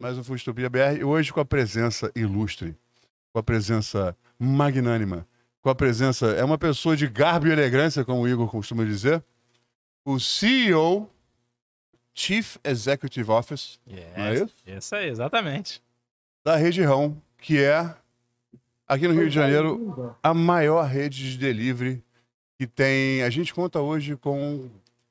mais um Fustopia BR. Hoje com a presença ilustre, com a presença magnânima, com a presença... É uma pessoa de garbo e elegância, como o Igor costuma dizer. O CEO, Chief Executive Office, yes, não é isso? Isso aí, exatamente. Da Rede Rão, que é, aqui no Rio de Janeiro, a maior rede de delivery que tem... A gente conta hoje com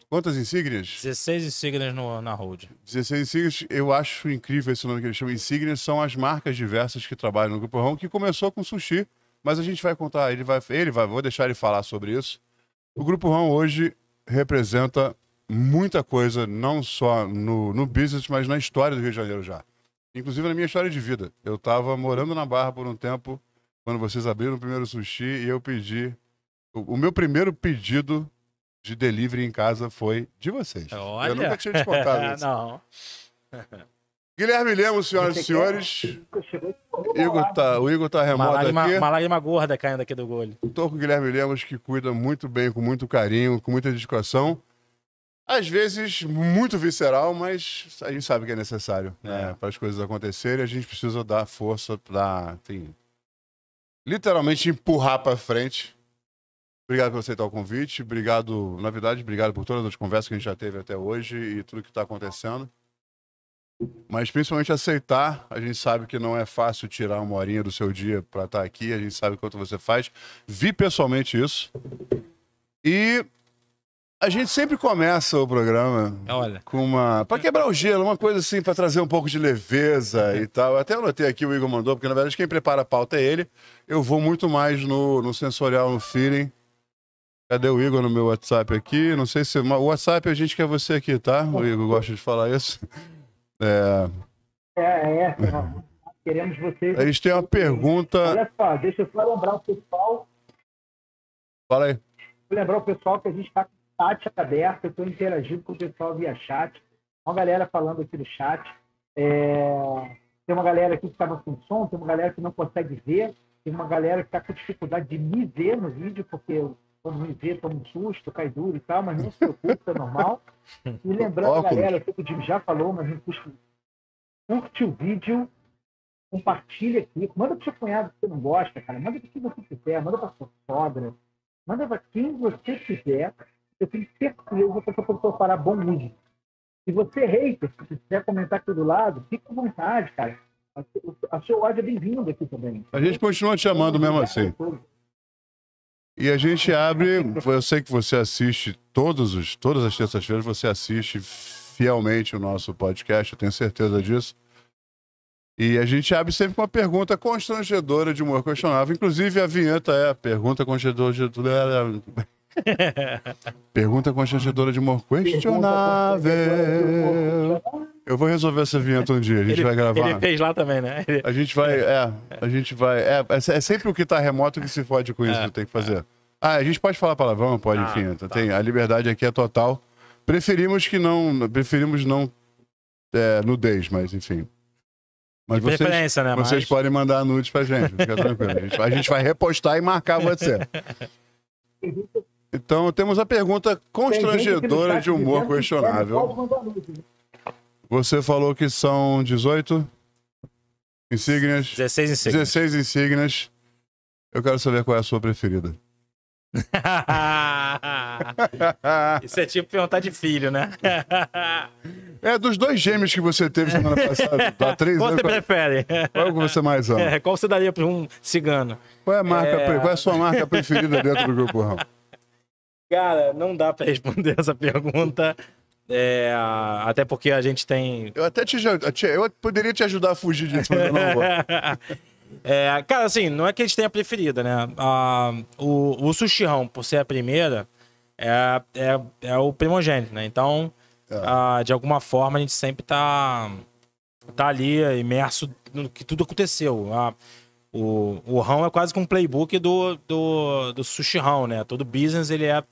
Quantas insígnias? 16 insígnias no, na Road. 16 insígnias, eu acho incrível esse nome que eles chamam. Insígnias são as marcas diversas que trabalham no Grupo Rão, que começou com sushi, mas a gente vai contar, ele vai, ele vai, vou deixar ele falar sobre isso. O Grupo Rão hoje representa muita coisa, não só no, no business, mas na história do Rio de Janeiro já. Inclusive na minha história de vida. Eu estava morando na Barra por um tempo, quando vocês abriram o primeiro sushi, e eu pedi. O, o meu primeiro pedido de delivery em casa foi de vocês. Olha. Eu nunca tinha te contado isso. Não. Guilherme Lemos, senhoras e é senhores. Tá, né? Igor tá, o Igor está remoto é uma lágrima, aqui. Uma lágrima gorda caindo aqui do gole. Estou com o Guilherme Lemos, que cuida muito bem, com muito carinho, com muita dedicação. Às vezes, muito visceral, mas a gente sabe que é necessário né, é. né, para as coisas acontecerem. A gente precisa dar força para, literalmente empurrar para frente Obrigado por aceitar o convite. Obrigado, na verdade, obrigado por todas as conversas que a gente já teve até hoje e tudo que está acontecendo. Mas principalmente aceitar. A gente sabe que não é fácil tirar uma horinha do seu dia para estar tá aqui. A gente sabe quanto você faz. Vi pessoalmente isso. E a gente sempre começa o programa Olha. com uma. para quebrar o gelo, uma coisa assim, para trazer um pouco de leveza e tal. até anotei aqui, o Igor mandou, porque na verdade quem prepara a pauta é ele. Eu vou muito mais no, no sensorial, no feeling. Cadê o Igor no meu WhatsApp aqui? Não sei se. O WhatsApp a gente quer você aqui, tá? O Igor gosta de falar isso. É. É, é. é. Queremos vocês. A gente tem uma pergunta. Olha só, deixa eu só lembrar o pessoal. Fala aí. Vou lembrar o pessoal que a gente está com o chat aberto. Eu estou interagindo com o pessoal via chat. Uma galera falando aqui no chat. É... Tem uma galera aqui que estava com som, tem uma galera que não consegue ver, tem uma galera que está com dificuldade de me ver no vídeo, porque eu quando me vê, toma um susto, cai duro e tal, mas não se preocupe, é normal. E lembrando, Óculos. galera, que o Jim já falou, mas não custa. Curte o vídeo, compartilha aqui, manda pro seu cunhado que você não gosta, cara, manda para quem você quiser, manda para sua sogra, manda para quem você quiser. Eu tenho certeza que essa pessoa fará bom vídeo. Se você é hater, se quiser comentar aqui do lado, fique à vontade, cara. A, a seu ódio é bem-vindo aqui também. A gente continua te chamando mesmo assim. E a gente abre. Eu sei que você assiste todos os, todas as terças-feiras, você assiste fielmente o nosso podcast, eu tenho certeza disso. E a gente abre sempre com uma pergunta constrangedora de humor questionável. Inclusive, a vinheta é a pergunta constrangedora. É pergunta constrangedora de humor questionável. Eu vou resolver essa vinheta um dia, a gente ele, vai gravar. Ele fez lá também, né? Ele... A gente vai, é, a gente vai, é, é, é sempre o que tá remoto que se fode com isso, é, tem que fazer. É. Ah, a gente pode falar palavrão, pode, ah, enfim, tá. tá. tem, a liberdade aqui é total. Preferimos que não, preferimos não é, nudez, mas enfim. Mas vocês, preferência, né? Vocês mas... podem mandar nudes pra gente, fica tranquilo. A gente, a gente vai repostar e marcar você. Então, temos a pergunta constrangedora de humor né? questionável. Você falou que são 18 insígnias. 16 insígnias. 16 insígnias. Eu quero saber qual é a sua preferida. Isso é tipo perguntar de filho, né? é dos dois gêmeos que você teve semana passada, da tá? três. Qual né? você prefere? Qual é que você mais ama? É, qual você daria para um cigano? Qual é a marca? É... Qual é a sua é. marca preferida dentro do grupo Rão? Cara, não dá para responder essa pergunta é, até porque a gente tem. Eu até te eu poderia te ajudar a fugir disso, mas eu não vou. é, cara, assim, não é que a gente tenha preferida, né? Ah, o, o sushi rão, por ser a primeira, é, é, é o primogênito, né? Então, ah, de alguma forma, a gente sempre tá, tá ali imerso no que tudo aconteceu. Ah, o, o rão é quase que um playbook do, do, do sushi rão, né? Todo business ele é,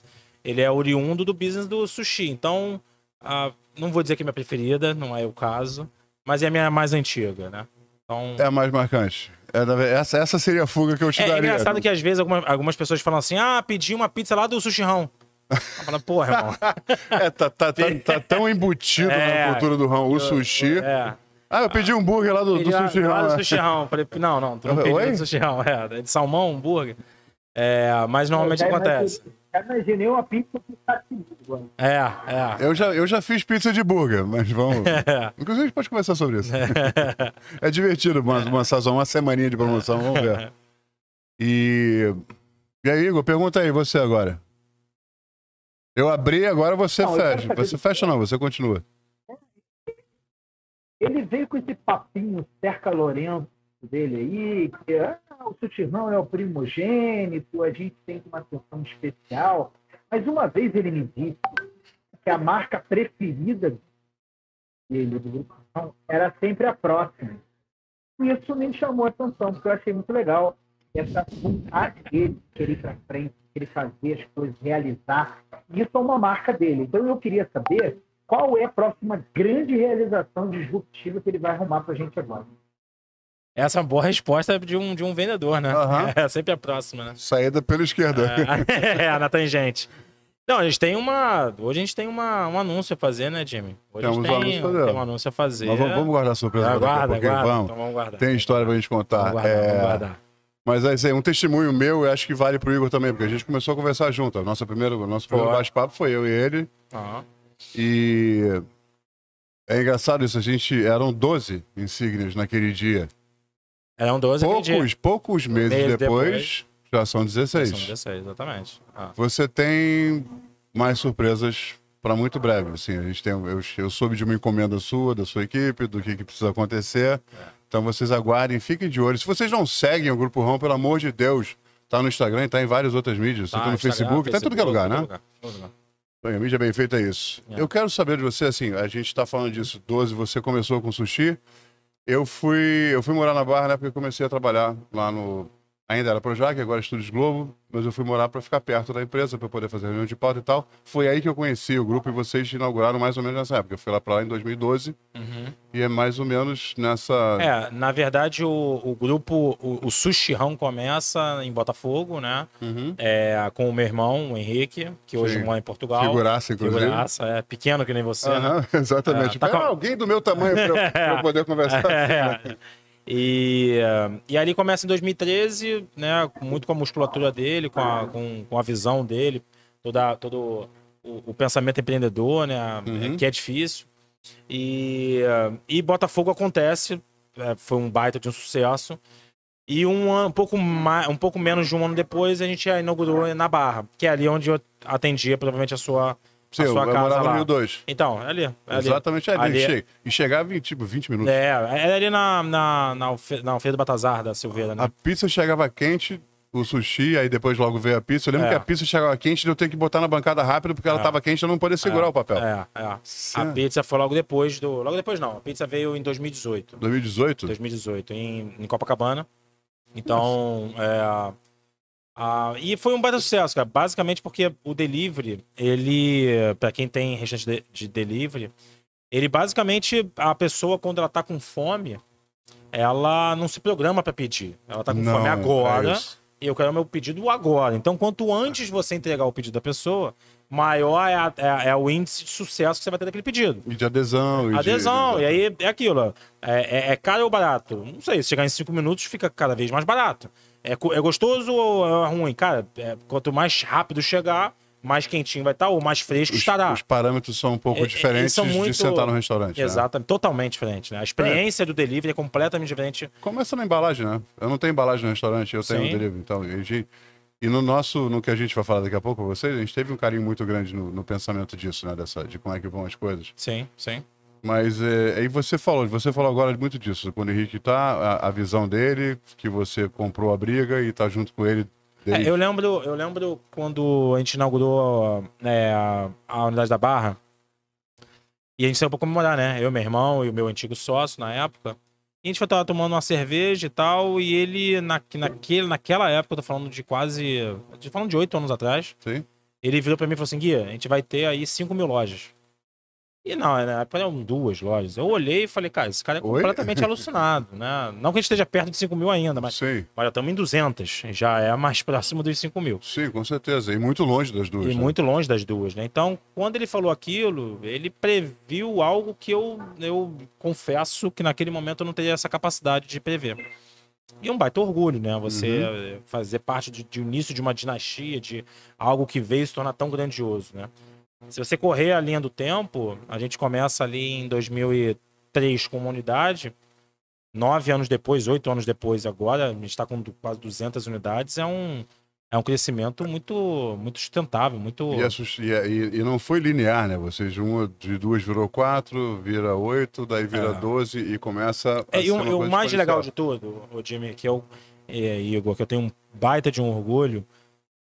ele é oriundo do business do sushi. Então, a, não vou dizer que é minha preferida, não é o caso, mas é a minha mais antiga, né? Então... É a mais marcante. É essa, essa seria a fuga que eu te é, é daria. É engraçado que às vezes algumas, algumas pessoas falam assim: ah, pedi uma pizza lá do Sushi Rão. Falo, porra, irmão. é, tá, tá, tá, tá, tão embutido é, na cultura do Rão o sushi. É. Ah, eu pedi um hambúrguer lá do, do Sushi Rão. Lá do né? Sushi Rão. Falei, não, não, tu não pediu do Sushi Rão. É, de salmão, hambúrguer. É, mas é, normalmente acontece imaginei uma pizza É, é. Eu já, eu já fiz pizza de burger, mas vamos. É. Inclusive, a gente pode conversar sobre isso. É, é divertido, uma, uma sazão, uma semaninha de promoção, vamos ver. E. E aí, Igor, pergunta aí, você agora. Eu abri, agora você não, fecha. Você fecha não, você continua. Ele veio com esse papinho cerca Lourenço, dele aí, que ah, o Sutirão é o primogênito, a gente tem uma atenção especial. Mas uma vez ele me disse que a marca preferida dele do grupo era sempre a próxima. E isso me chamou a atenção, porque eu achei muito legal essa vontade dele, querer ir para frente, querer fazer as coisas, realizar. Isso é uma marca dele. Então eu queria saber qual é a próxima grande realização disruptiva que ele vai arrumar para a gente agora. Essa é uma boa resposta de um, de um vendedor, né? Uhum. É sempre a próxima, né? Saída pela esquerda, É, é, na tangente. Não, a gente tem uma. Hoje a gente tem uma, um anúncio a fazer, né, Jimmy? Hoje Temos a gente tem, um anúncio, tem um anúncio a fazer. Mas vamos, vamos guardar a surpresa. Aguarda, daqui a pouco, vamos. Então vamos guardar. Tem história pra gente contar. Vamos guardar, é... vamos guardar. Mas é isso assim, aí, um testemunho meu, eu acho que vale pro Igor também, porque a gente começou a conversar junto. nossa primeira, o nosso primeiro bate-papo foi eu e ele. Uhum. E é engraçado isso, a gente. Eram 12 insígnias naquele dia. Eram 12 Poucos, poucos meses, meses depois, depois, já são 16. Já são 16, exatamente. Ah. Você tem mais surpresas para muito breve. Assim, a gente tem, eu, eu, soube de uma encomenda sua, da sua equipe, do que, que precisa acontecer. É. Então vocês aguardem, fiquem de olho. Se vocês não seguem o Grupo Rão, pelo amor de Deus, tá no Instagram, tá em várias outras mídias, tá, tá no Facebook, tá em tudo que é lugar, né? Lugar, lugar. Bem, a mídia bem feita é isso. É. Eu quero saber de você, assim, a gente está falando disso, 12, você começou com sushi, eu fui, eu fui morar na Barra na né, época que comecei a trabalhar lá no ainda era Projac, agora é Estúdios Globo, mas eu fui morar para ficar perto da empresa, para poder fazer reunião de pauta e tal. Foi aí que eu conheci o grupo e vocês inauguraram mais ou menos nessa época. Eu fui lá para lá em 2012 uhum. e é mais ou menos nessa. É, na verdade, o, o grupo, o, o Sushirão começa em Botafogo, né? Uhum. É, com o meu irmão, o Henrique, que hoje mora em Portugal. Figuraça, inclusive. Figuraça, é pequeno que nem você. Uhum, Exatamente. É, tá com... Alguém do meu tamanho para eu, eu poder conversar. é. Assim, né? E, eh, e ali começa em 2013, né? Muito com a musculatura dele, com a, com, com a visão dele, toda, todo o, o pensamento empreendedor, né? Uhum. Que é difícil. E, eh, e Botafogo acontece, é, foi um baita de um sucesso. E um, ano, um, pouco mais, um pouco menos de um ano depois, a gente inaugurou na Barra, que é ali onde eu atendia provavelmente a sua Sim, eu, morava lá. no Rio 2. Então, é é é ali. ali. Exatamente ali. ali. e chegava em tipo 20 minutos. É, era ali na, na, na, na Alfeira do Batazar, da Silveira, né? A pizza chegava quente, o sushi, aí depois logo veio a pizza. Eu lembro é. que a pizza chegava quente e eu tenho que botar na bancada rápido porque ela é. tava quente e eu não podia segurar é. o papel. É, é. A pizza foi logo depois do. Logo depois não, a pizza veio em 2018. 2018? 2018, em, em Copacabana. Então, é ah, e foi um baita sucesso, cara. Basicamente porque o delivery, ele, para quem tem restante de, de, delivery, ele basicamente, a pessoa quando ela tá com fome, ela não se programa para pedir. Ela tá com não, fome é agora é e eu quero meu pedido agora. Então, quanto antes você entregar o pedido da pessoa, maior é, a, é, é, o índice de sucesso que você vai ter daquele pedido. E de adesão. E adesão, de... e aí é aquilo. É, é, é, caro ou barato? Não sei, se chegar em cinco minutos fica cada vez mais barato. É, é gostoso ou é ruim? Cara, é, quanto mais rápido chegar, mais quentinho vai estar ou mais fresco os, estará. Os parâmetros são um pouco é, diferentes são muito... de sentar no restaurante. Exatamente, né? totalmente diferente. Né? A experiência do delivery é completamente diferente. Começa na embalagem, né? Eu não tenho embalagem no restaurante, eu tenho Um delivery. Então, eu e no nosso, no que a gente vai falar daqui a pouco com vocês, a gente teve um carinho muito grande no, no pensamento disso, né? Dessa, de como é que vão as coisas. Sim, sim. Mas é, aí você falou, você falou agora muito disso, quando o Henrique tá, a, a visão dele, que você comprou a briga e tá junto com ele. É, eu lembro, eu lembro quando a gente inaugurou é, a, a unidade da Barra. E a gente saiu pra comemorar, né? Eu, meu irmão e o meu antigo sócio na época a gente tava tomando uma cerveja e tal, e ele, na, naquele, naquela época, eu tô falando de quase. Tô falando de oito anos atrás. Sim. Ele virou pra mim e falou assim: Guia, a gente vai ter aí 5 mil lojas. E não, é, na época eram duas lojas. Eu olhei e falei, cara, esse cara é Oi? completamente alucinado, né? Não que a gente esteja perto de 5 mil ainda, mas Sei. olha, estamos em 200, já é mais próximo dos 5 mil. Sim, com certeza, e muito longe das duas. E né? muito longe das duas, né? Então, quando ele falou aquilo, ele previu algo que eu, eu confesso que naquele momento eu não teria essa capacidade de prever. E um baita orgulho, né? Você uhum. fazer parte de, de início de uma dinastia, de algo que veio se tornar tão grandioso, né? Se você correr a linha do tempo, a gente começa ali em 2003 com uma unidade, nove anos depois, oito anos depois agora, a gente está com quase 200 unidades, é um, é um crescimento muito, muito sustentável, muito... E, é é, e, e não foi linear, né? Vocês, uma de duas virou quatro, vira oito, daí vira é. doze é. e começa a é, E, um, e o mais legal de tudo, o Jimmy, que eu, e, Igor, que eu tenho um baita de um orgulho,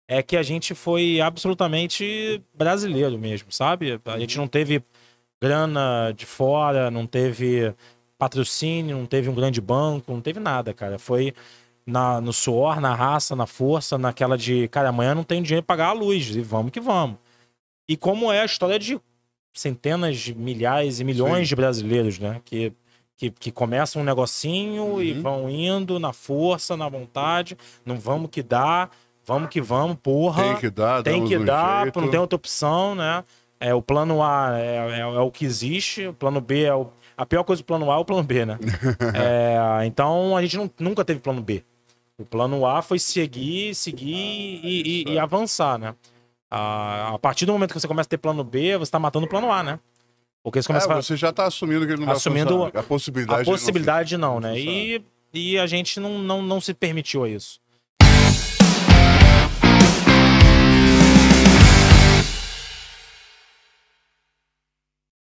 é que a gente foi absolutamente brasileiro mesmo, sabe? A uhum. gente não teve grana de fora, não teve patrocínio, não teve um grande banco, não teve nada, cara. Foi na, no suor, na raça, na força, naquela de, cara, amanhã não tenho dinheiro para pagar a luz, e vamos que vamos. E como é a história de centenas de milhares e milhões Sim. de brasileiros, né? Que, que, que começam um negocinho uhum. e vão indo na força, na vontade, não vamos que dá Vamos que vamos, porra. Tem que dar, Tem que dar, jeito. não tem outra opção, né? É, o plano A é, é, é, o que existe, o plano B é o. A pior coisa do plano A é o plano B, né? é, então a gente não, nunca teve plano B. O plano A foi seguir, seguir ah, é e, e, e, avançar, né? A, a, partir do momento que você começa a ter plano B, você está matando o plano A, né? Porque você começa é, a... Você já está assumindo que ele não assumindo vai funcionar. A possibilidade, a possibilidade de não, não né? E, e a gente não, não, não se permitiu a isso.